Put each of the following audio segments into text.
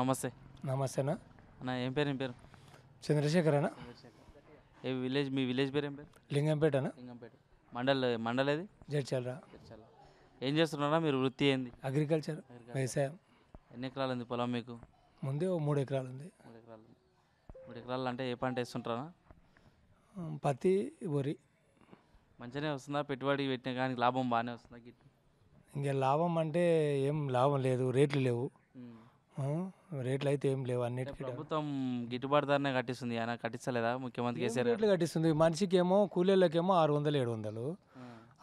నమస్తే నమస్తేనా అన్న ఏం పేరు ఏం పేరు చంద్రశేఖర్ అన్న ఏ విలేజ్ మీ విలేజ్ పేరు ఏం పేరు లింగంపేట అన్న లింగంపేట మండల్ మండల్ ఏది జడ్చాలరా ఏం చేస్తున్నారా మీరు వృత్తి ఏంది అగ్రికల్చర్ వ్యవసాయం ఎన్ని ఎకరాలు ఉంది పొలం మీకు ముందే ఓ మూడు ఎకరాలు ఉంది మూడు ఎకరాలు మూడు అంటే ఏ పంట వేస్తుంటారా పత్తి వరి మంచిగానే వస్తుందా పెట్టుబడి పెట్టిన కానీ లాభం బాగానే వస్తుందా గిట్టు ఇంకా లాభం అంటే ఏం లాభం లేదు రేట్లు లేవు రేట్లు అయితే ఏం లేవు అన్నిటి ప్రభుత్వం గిట్టుబాటు ధరనే కట్టిస్తుంది ఆయన కట్టించలేదా ముఖ్యమంత్రి కేసీఆర్ రేట్లు కట్టిస్తుంది మనిషికి ఏమో కూలీళ్ళకేమో ఆరు వందలు ఏడు వందలు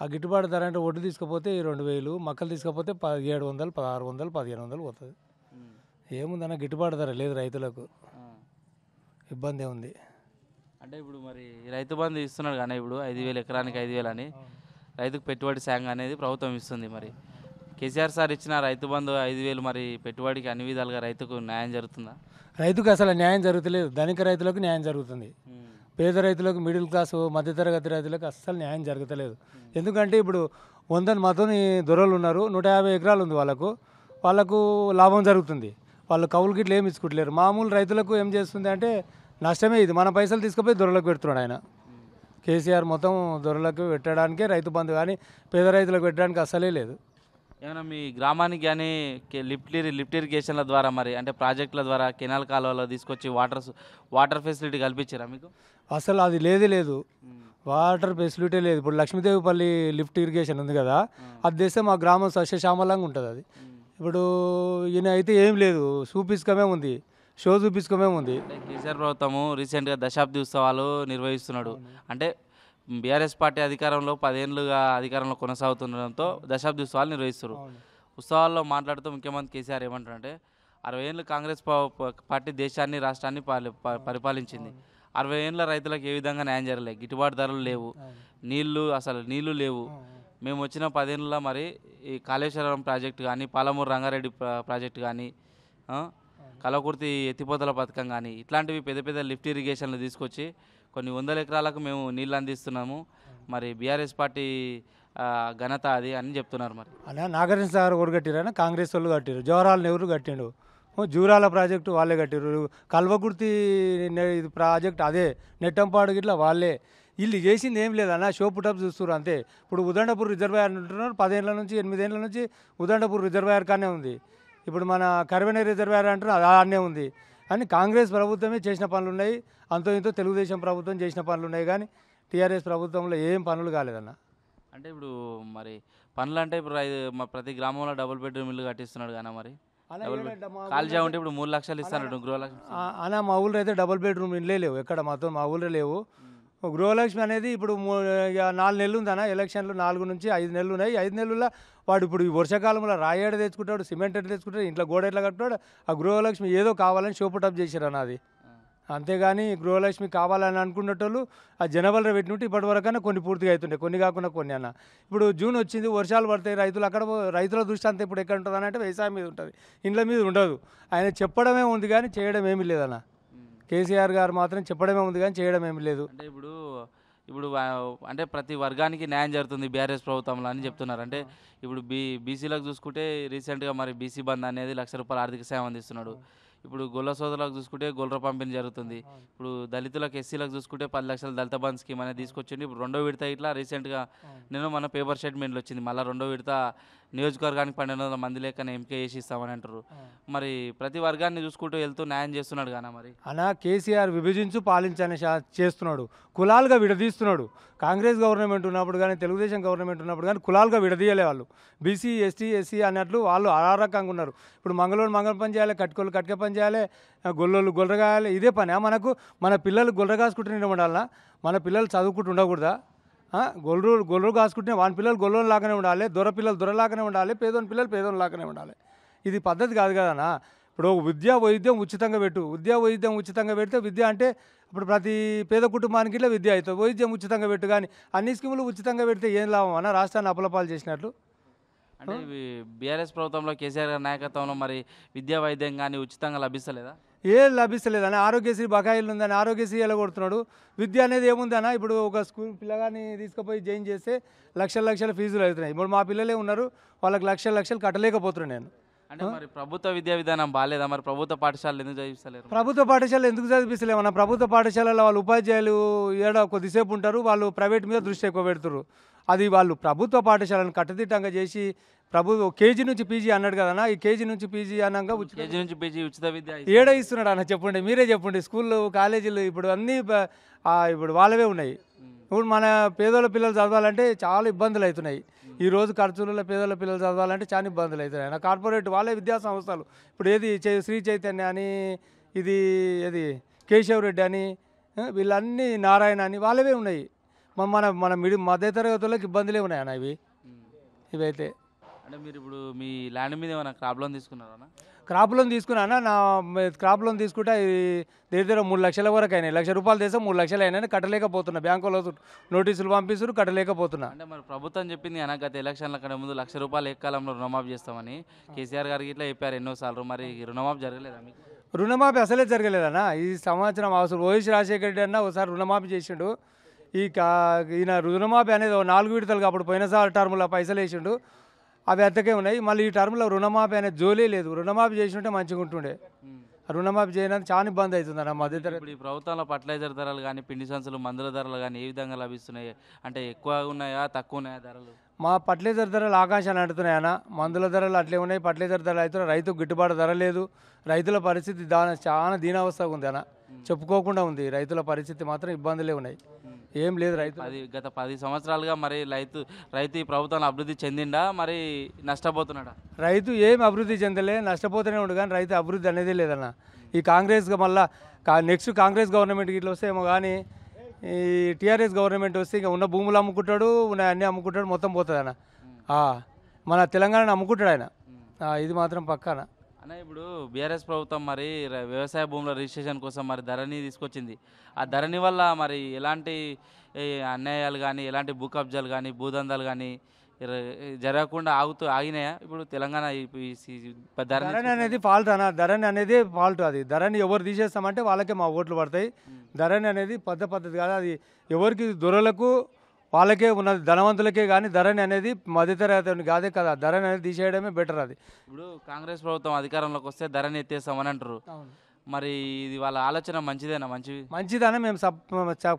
ఆ గిట్టుబాటు ధర అంటే ఒడ్డు తీసుకపోతే రెండు వేలు మక్కలు తీసుకపోతే పదిహేడు వందలు పదహారు వందలు పదిహేను వందలు పోతుంది ఏముందన్న గిట్టుబాటు ధర లేదు రైతులకు ఇబ్బంది ఉంది అంటే ఇప్పుడు మరి రైతు బంధు ఇస్తున్నాడు కానీ ఇప్పుడు ఐదు వేలు ఎకరానికి ఐదు వేలు అని రైతుకు పెట్టుబడి సాంగ్ అనేది ప్రభుత్వం ఇస్తుంది మరి కేసీఆర్ సార్ ఇచ్చిన రైతు బంధు ఐదు వేలు మరి పెట్టుబడికి అన్ని విధాలుగా రైతుకు న్యాయం జరుగుతుందా రైతుకు అసలు న్యాయం జరుగుతలేదు ధనిక రైతులకు న్యాయం జరుగుతుంది పేద రైతులకు మిడిల్ క్లాస్ మధ్యతరగతి రైతులకు అస్సలు న్యాయం జరగతలేదు ఎందుకంటే ఇప్పుడు వందని మతని దొరలు ఉన్నారు నూట యాభై ఎకరాలు ఉంది వాళ్ళకు వాళ్ళకు లాభం జరుగుతుంది వాళ్ళు కవులు గిట్లు ఏమి ఇచ్చుకుంటలేరు మామూలు రైతులకు ఏం చేస్తుంది అంటే నష్టమే ఇది మన పైసలు తీసుకుపోయి దొరలకు పెడుతున్నాడు ఆయన కేసీఆర్ మొత్తం దొరలకు పెట్టడానికే రైతు బంధు కానీ పేద రైతులకు పెట్టడానికి అస్సలే లేదు ఏమైనా మీ గ్రామానికి కానీ లిఫ్ట్ లిఫ్ట్ ఇరిగేషన్ల ద్వారా మరి అంటే ప్రాజెక్టుల ద్వారా కెనాల్ కాలువలో తీసుకొచ్చి వాటర్ వాటర్ ఫెసిలిటీ కల్పించారా మీకు అసలు అది లేదే లేదు వాటర్ ఫెసిలిటీ లేదు ఇప్పుడు లక్ష్మీదేవిపల్లి లిఫ్ట్ ఇరిగేషన్ ఉంది కదా అది తెస్తే మా గ్రామం సస్యశ్యామలంగా ఉంటుంది అది ఇప్పుడు ఈయన అయితే ఏం లేదు చూపించుకమే ఉంది షో చూపించుకోమే ఉంది కేసీఆర్ ప్రభుత్వము రీసెంట్గా దశాబ్ది ఉత్సవాలు నిర్వహిస్తున్నాడు అంటే బీఆర్ఎస్ పార్టీ అధికారంలో పదేళ్ళుగా అధికారంలో కొనసాగుతుండడంతో దశాబ్ది ఉత్సవాలు నిర్వహిస్తారు ఉత్సవాల్లో మాట్లాడుతూ ముఖ్యమంత్రి కేసీఆర్ ఏమంటారంటే అరవై ఏళ్ళు కాంగ్రెస్ పార్టీ దేశాన్ని రాష్ట్రాన్ని పరిపాలించింది అరవై ఏళ్ళ రైతులకు ఏ విధంగా న్యాయం జరగలేదు గిట్టుబాటు ధరలు లేవు నీళ్లు అసలు నీళ్లు లేవు మేము వచ్చిన పదేళ్ళలో మరి ఈ కాళేశ్వరం ప్రాజెక్టు కానీ పాలమూరు రంగారెడ్డి ప్రాజెక్టు కానీ కలకుర్తి ఎత్తిపోతల పథకం కానీ ఇట్లాంటివి పెద్ద పెద్ద లిఫ్ట్ ఇరిగేషన్లు తీసుకొచ్చి కొన్ని వందల ఎకరాలకు మేము నీళ్ళు అందిస్తున్నాము మరి బీఆర్ఎస్ పార్టీ ఘనత అది అని చెప్తున్నారు మరి అలా నాగార్జున సాగర్ కూడా కట్టిరని కాంగ్రెస్ వాళ్ళు కట్టారు జవహర్లాల్ నెహ్రూ కట్టిండు జూరాల ప్రాజెక్టు వాళ్ళే కట్టారు కల్వకుర్తి ప్రాజెక్ట్ అదే నెట్టంపాడు గిట్లా వాళ్ళే వీళ్ళు చేసింది ఏం లేదు అన్న షోపుటప్ చూస్తున్నారు అంతే ఇప్పుడు ఉదండపూర్ రిజర్వాయర్ అంటున్నారు పదేళ్ళ నుంచి ఎనిమిదేళ్ళ నుంచి ఉదండపూర్ రిజర్వాయర్ కానే ఉంది ఇప్పుడు మన కరివేనే రిజర్వాయర్ అంటున్నారు అదే ఉంది అని కాంగ్రెస్ ప్రభుత్వమే చేసిన పనులు ఉన్నాయి అంతో ఇంతో తెలుగుదేశం ప్రభుత్వం చేసిన పనులు ఉన్నాయి కానీ టీఆర్ఎస్ ప్రభుత్వంలో ఏం పనులు కాలేదన్న అంటే ఇప్పుడు మరి పనులు అంటే ఇప్పుడు ప్రతి గ్రామంలో డబుల్ బెడ్రూమ్ ఇల్లు కట్టిస్తున్నాడు కానీ మరి ఖాళీ ఉంటే ఇప్పుడు మూడు లక్షలు ఇస్తాను గృహలక్ష్మి అలా మా ఊళ్ళో అయితే డబుల్ బెడ్రూమ్ ఇల్లే లేవు ఎక్కడ మాతో మా ఊళ్ళో లేవు గృహలక్ష్మి అనేది ఇప్పుడు నాలుగు నెలలు ఉందన్న ఎలక్షన్లు నాలుగు నుంచి ఐదు నెలలు ఉన్నాయి ఐదు నెలల్లో వాడు ఇప్పుడు ఈ వర్షాకాలంలో రాయేడ తెచ్చుకుంటాడు సిమెంట్ ఎట్లా తెచ్చుకుంటాడు ఇంట్లో గోడ ఎట్లా కట్టుకుంటాడు ఆ గృహలక్ష్మి ఏదో కావాలని షోపుటప్ చేశారు అన్నది అంతేగాని గృహలక్ష్మి కావాలని అనుకున్నట్టు ఆ జనవరిలో పెట్టినట్టు ఇప్పటి కొన్ని పూర్తిగా అవుతుండే కొన్ని కాకుండా కొన్ని అన్న ఇప్పుడు జూన్ వచ్చింది వర్షాలు పడతాయి రైతులు అక్కడ రైతుల దృష్టి అంతా ఇప్పుడు ఎక్కడ ఉంటుంది అంటే వ్యవసాయం మీద ఉంటుంది ఇండ్ల మీద ఉండదు ఆయన చెప్పడమే ఉంది కానీ చేయడం ఏమీ లేదన్న కేసీఆర్ గారు మాత్రం చెప్పడమే ఉంది కానీ చేయడం ఏమి లేదు అంటే ఇప్పుడు ఇప్పుడు అంటే ప్రతి వర్గానికి న్యాయం జరుగుతుంది బీఆర్ఎస్ ప్రభుత్వంలో అని చెప్తున్నారు అంటే ఇప్పుడు బీ బీసీలకు చూసుకుంటే రీసెంట్గా మరి బీసీ బంద్ అనేది లక్ష రూపాయల ఆర్థిక సేవ అందిస్తున్నాడు ఇప్పుడు గొల్ల సోదరులకు చూసుకుంటే గొల్ల పంపిణీ జరుగుతుంది ఇప్పుడు దళితులకు ఎస్సీలకు చూసుకుంటే పది లక్షల దళిత బంద్ స్కీమ్ అనేది తీసుకొచ్చింది ఇప్పుడు రెండో విడత ఇట్లా రీసెంట్గా నేను మన పేపర్ స్టేట్మెంట్లు వచ్చింది మళ్ళీ రెండో విడత నియోజకవర్గానికి పన్నెండు వందల మంది లెక్కన ఎంపిక చేసి ఇస్తామని అంటారు మరి ప్రతి వర్గాన్ని చూసుకుంటూ వెళ్తూ న్యాయం చేస్తున్నాడు కానీ మరి అలా కేసీఆర్ విభజించు పాలించని చేస్తున్నాడు కులాలుగా విడదీస్తున్నాడు కాంగ్రెస్ గవర్నమెంట్ ఉన్నప్పుడు కానీ తెలుగుదేశం గవర్నమెంట్ ఉన్నప్పుడు కానీ కులాలుగా విడదీయలే వాళ్ళు బీసీ ఎస్టీ ఎస్సీ అన్నట్లు వాళ్ళు రకంగా ఉన్నారు ఇప్పుడు మంగళూరు మంగళ పని చేయాలి కట్టుకోళ్ళు కట్క పని చేయాలి గొల్లలు గొల్లరగాయాలి ఇదే పని మనకు మన పిల్లలు నిండి ఉండాలన్నా మన పిల్లలు చదువుకుంటూ ఉండకూడదా గొల్లు గొల్లు కాసుకుంటే వాని పిల్లలు గొల్లోని లాగానే ఉండాలి దొర పిల్లలు దొరలాగానే ఉండాలి పేదోని పిల్లలు పేదోని లాగానే ఉండాలి ఇది పద్ధతి కాదు కదనా ఇప్పుడు విద్యా వైద్యం ఉచితంగా పెట్టు విద్యా వైద్యం ఉచితంగా పెడితే విద్య అంటే ఇప్పుడు ప్రతి పేద కుటుంబానికి ఇట్లా విద్య అవుతుంది వైద్యం ఉచితంగా పెట్టు కానీ అన్ని స్కీములు ఉచితంగా పెడితే ఏం లాభం అన్న రాష్ట్రాన్ని అపలపాలు చేసినట్లు అంటే బీఆర్ఎస్ ప్రభుత్వంలో కేసీఆర్ గారి నాయకత్వంలో మరి విద్యా వైద్యం కానీ ఉచితంగా లభిస్తలేదా ఏం లభిస్తలేదని ఆరోగ్యశ్రీ బకాయిలు ఉందని ఆరోగ్యశ్రీ కొడుతున్నాడు విద్య అనేది ఏముందనా ఇప్పుడు ఒక స్కూల్ పిల్లగాని తీసుకుపోయి జాయిన్ చేస్తే లక్షల లక్షల ఫీజులు అవుతున్నాయి ఇప్పుడు మా పిల్లలే ఉన్నారు వాళ్ళకి లక్షల లక్షలు కట్టలేకపోతున్నాను నేను అంటే మరి ప్రభుత్వ విద్యా విధానం బాగాలేదా మరి ప్రభుత్వ పాఠశాలలు ఎందుకు చదివిస్తలేదు ప్రభుత్వ పాఠశాలలు ఎందుకు చదివిస్తలేము మన ప్రభుత్వ పాఠశాలలో వాళ్ళు ఉపాధ్యాయులు ఏడా కొద్దిసేపు ఉంటారు వాళ్ళు ప్రైవేట్ మీద దృష్టి ఎక్కువ పెడుతున్నారు అది వాళ్ళు ప్రభుత్వ పాఠశాలను కట్టుదిట్టంగా చేసి ప్రభు కేజీ నుంచి పీజీ అన్నాడు కదన్నా ఈ కేజీ నుంచి పీజీ అన్నాక కేజీ నుంచి పీజీ ఉచిత విద్య ఏడ ఇస్తున్నాడు అన్న చెప్పండి మీరే చెప్పండి స్కూళ్ళు కాలేజీలు ఇప్పుడు అన్నీ ఇప్పుడు వాళ్ళవే ఉన్నాయి ఇప్పుడు మన పేదోళ్ళ పిల్లలు చదవాలంటే చాలా ఇబ్బందులు అవుతున్నాయి ఈ రోజు ఖర్చులలో పేదోళ్ళ పిల్లలు చదవాలంటే చాలా ఇబ్బందులు అవుతున్నాయి నా కార్పొరేట్ వాళ్ళే విద్యా సంస్థలు ఇప్పుడు ఏది శ్రీ చైతన్య అని ఇది ఏది కేశవరెడ్డి అని వీళ్ళన్నీ నారాయణ అని వాళ్ళవే ఉన్నాయి మన మన మిడి మధ్యతరగతులకు ఇబ్బందులే ఉన్నాయి అన్న ఇవి ఇవైతే అంటే మీరు ఇప్పుడు మీ ల్యాండ్ మీద ఏమైనా క్రాప్ లోన్ తీసుకున్నారా క్రాప్ లోన్ తీసుకున్నానా నా క్రాప్ లోన్ తీసుకుంటే దగ్గర దగ్గర మూడు లక్షల వరకు అయినాయి లక్ష రూపాయలు తీసా మూడు లక్షలు అయినాయని కట్టలేకపోతున్నా బ్యాంకులో నోటీసులు పంపిస్తారు కట్టలేకపోతున్నా అంటే మరి ప్రభుత్వం చెప్పింది అన్న గత ఎలక్షన్ల కంటే ముందు లక్ష రూపాయలు ఏకాలంలో రుణమాఫీ చేస్తామని కేసీఆర్ గారికి ఇట్లా చెప్పారు ఎన్నోసార్లు మరి రుణమాఫీ జరగలేదా రుణమాఫీ అసలే జరగలేదన్న ఈ సంవత్సరం అవసరం రోహిత్ రాజశేఖర రెడ్డి అన్న ఒకసారి రుణమాఫీ చేసిండు ఈ ఈయన రుణమాఫీ అనేది నాలుగు విడతలు అప్పుడు పోయినసారి టర్మ్లో పైసలు వేసిండు అవి అద్దకే ఉన్నాయి మళ్ళీ ఈ టర్మ్లో రుణమాఫీ అనేది జోలే లేదు రుణమాఫీ చేసినట్టే మంచిగా ఉంటుండే రుణమాఫీ చేయడానికి చాలా ఇబ్బంది అవుతుంది అన్న మధ్య ఇప్పుడు ఈ ప్రభుత్వంలో ఫర్టిలైజర్ ధరలు కానీ పిండి సంచులు మందుల ధరలు కానీ ఏ విధంగా లభిస్తున్నాయి అంటే ఎక్కువ ఉన్నాయా తక్కువ ఉన్నాయా ధరలు మా ఫర్టిలైజర్ ధరలు ఆకాశాన్ని అన్న మందుల ధరలు అట్లే ఉన్నాయి ఫర్టిలైజర్ ధరలు అయితే రైతు గిట్టుబాటు ధర లేదు రైతుల పరిస్థితి దాని చాలా దీనావస్థగా ఉంది అన్న చెప్పుకోకుండా ఉంది రైతుల పరిస్థితి మాత్రం ఇబ్బందులే ఉన్నాయి ఏం లేదు రైతు అది గత పది సంవత్సరాలుగా మరి రైతు రైతు ఈ ప్రభుత్వాన్ని అభివృద్ధి చెందిండా మరి నష్టపోతున్నాడా రైతు ఏం అభివృద్ధి చెందలే నష్టపోతూనే ఉండు కానీ రైతు అభివృద్ధి అనేది లేదన్న ఈ కాంగ్రెస్ మళ్ళా నెక్స్ట్ కాంగ్రెస్ గవర్నమెంట్ ఇట్లా వస్తేమో కానీ ఈ టీఆర్ఎస్ గవర్నమెంట్ వస్తే ఇంకా ఉన్న భూములు అమ్ముకుంటాడు ఉన్న అన్నీ అమ్ముకుంటాడు మొత్తం పోతుంది అన్న మన తెలంగాణను అమ్ముకుంటాడు ఆయన ఇది మాత్రం పక్కానా అన్న ఇప్పుడు బీఆర్ఎస్ ప్రభుత్వం మరి వ్యవసాయ భూముల రిజిస్ట్రేషన్ కోసం మరి ధరణి తీసుకొచ్చింది ఆ ధరణి వల్ల మరి ఎలాంటి అన్యాయాలు కానీ ఎలాంటి భూ కబ్జాలు కానీ భూదందాలు కానీ జరగకుండా ఆగుతూ ఆగినాయా ఇప్పుడు తెలంగాణ ధరణి అనేది ఫాల్ట్ అన్న ధరణి అనేది ఫాల్ట్ అది ధరణి ఎవరు తీసేస్తామంటే వాళ్ళకే మా ఓట్లు పడతాయి ధరణి అనేది పెద్ద పద్ధతి కాదు అది ఎవరికి దొరలకు వాళ్ళకే ఉన్నది ధనవంతులకే కానీ ధరణి అనేది మధ్యతరగతి కాదే కదా ధరణి అనేది తీసేయడమే బెటర్ అది ఇప్పుడు కాంగ్రెస్ ప్రభుత్వం అధికారంలోకి వస్తే ధరణి ఎత్తేస్తామని అంటారు మరి ఇది వాళ్ళ ఆలోచన మంచిదేనా మంచిది మంచిదనే మేము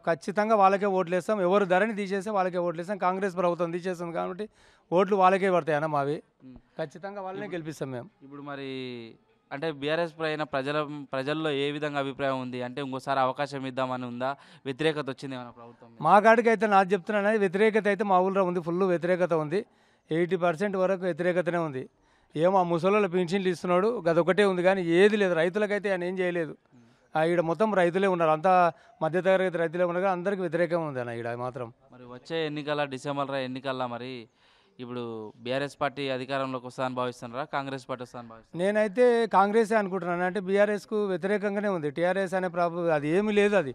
ఖచ్చితంగా వాళ్ళకే ఓట్లు వేస్తాం ఎవరు ధరని తీసేస్తే వాళ్ళకే ఓట్లు వేస్తాం కాంగ్రెస్ ప్రభుత్వం తీసేస్తుంది కాబట్టి ఓట్లు వాళ్ళకే పడతాయన్న మావి ఖచ్చితంగా వాళ్ళనే గెలిపిస్తాం మేము ఇప్పుడు మరి అంటే బీఆర్ఎస్ అయిన ప్రజల ప్రజల్లో ఏ విధంగా అభిప్రాయం ఉంది అంటే ఇంకోసారి అవకాశం ఇద్దామని ఉందా వ్యతిరేకత వచ్చింది ఏమైనా ప్రభుత్వం మా కాడికి అయితే నాకు చెప్తున్నాను వ్యతిరేకత అయితే మా ఊళ్ళో ఉంది ఫుల్ వ్యతిరేకత ఉంది ఎయిటీ పర్సెంట్ వరకు వ్యతిరేకతనే ఉంది ఏమో ఆ ముసలోళ్ళ పెన్షన్లు ఇస్తున్నాడు ఒకటే ఉంది కానీ ఏది లేదు రైతులకైతే ఆయన ఏం చేయలేదు ఈడ మొత్తం రైతులే ఉన్నారు అంతా మధ్యతరగతి రైతులే ఉన్నారు అందరికీ వ్యతిరేకంగా ఉంది అన్న ఈడ మాత్రం మరి వచ్చే ఎన్నికల డిసెంబర్ ఎన్నికల్లో మరి ఇప్పుడు బీఆర్ఎస్ పార్టీ అధికారంలోకి అని భావిస్తున్నారా కాంగ్రెస్ పార్టీ వస్తుందని భావిస్తున్నారు నేనైతే కాంగ్రెసే అనుకుంటున్నాను అంటే బీఆర్ఎస్కు వ్యతిరేకంగానే ఉంది టీఆర్ఎస్ అనే ప్రాబ్లం అది ఏమీ లేదు అది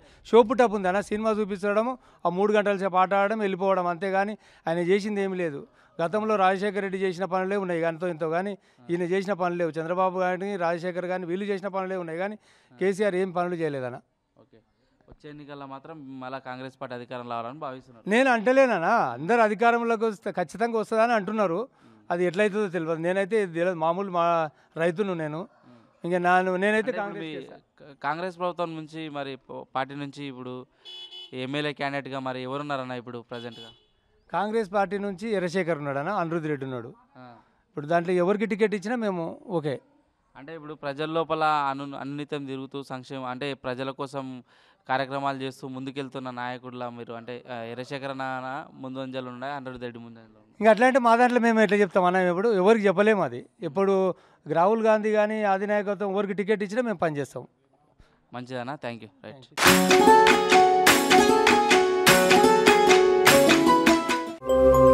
టప్ ఉంది అన్న సినిమా చూపించడం ఆ మూడు గంటల సేపు ఆట ఆడడం వెళ్ళిపోవడం అంతేగాని ఆయన చేసింది ఏమీ లేదు గతంలో రాజశేఖర రెడ్డి చేసిన పనులే ఉన్నాయి దానితో ఇంతో కానీ ఈయన చేసిన పనులు లేవు చంద్రబాబు కానీ రాజశేఖర్ కానీ వీళ్ళు చేసిన పనులే ఉన్నాయి కానీ కేసీఆర్ ఏం పనులు చేయలేదన్నా వచ్చే ఎన్నికల్లో మాత్రం మళ్ళీ కాంగ్రెస్ పార్టీ అధికారం రావాలని భావిస్తున్నారు నేను అంటలేనా అందరు అధికారంలోకి వస్తే ఖచ్చితంగా వస్తుందని అంటున్నారు అది ఎట్లయితుందో తెలియదు నేనైతే తెలియదు మామూలు మా రైతును నేను ఇంకా నా నేనైతే కాంగ్రెస్ ప్రభుత్వం నుంచి మరి పార్టీ నుంచి ఇప్పుడు ఎమ్మెల్యే క్యాండిడేట్గా మరి ఉన్నారన్నా ఇప్పుడు ప్రజెంట్గా కాంగ్రెస్ పార్టీ నుంచి ఎర్రశేఖర్ ఉన్నాడన్న అనిరుద్ధ్ రెడ్డి ఉన్నాడు ఇప్పుడు దాంట్లో ఎవరికి టికెట్ ఇచ్చినా మేము ఓకే అంటే ఇప్పుడు ప్రజల లోపల అను అన్నితం తిరుగుతూ సంక్షేమం అంటే ప్రజల కోసం కార్యక్రమాలు చేస్తూ ముందుకెళ్తున్న నాయకుడులా మీరు అంటే ఎర్రశేఖర నాన్న ముందంజలు ఉన్నాయి హండ్రెడ్ రెడ్డి ముందంజలు ఇంకా అట్లాంటి మా దాంట్లో మేము ఎట్లా చెప్తాం అన్న ఎప్పుడు ఎవరికి చెప్పలేము అది ఎప్పుడు రాహుల్ గాంధీ కానీ ఆది నాయకత్వం ఎవరికి టికెట్ ఇచ్చినా మేము పనిచేస్తాం మంచిదన్నా thank you right thank you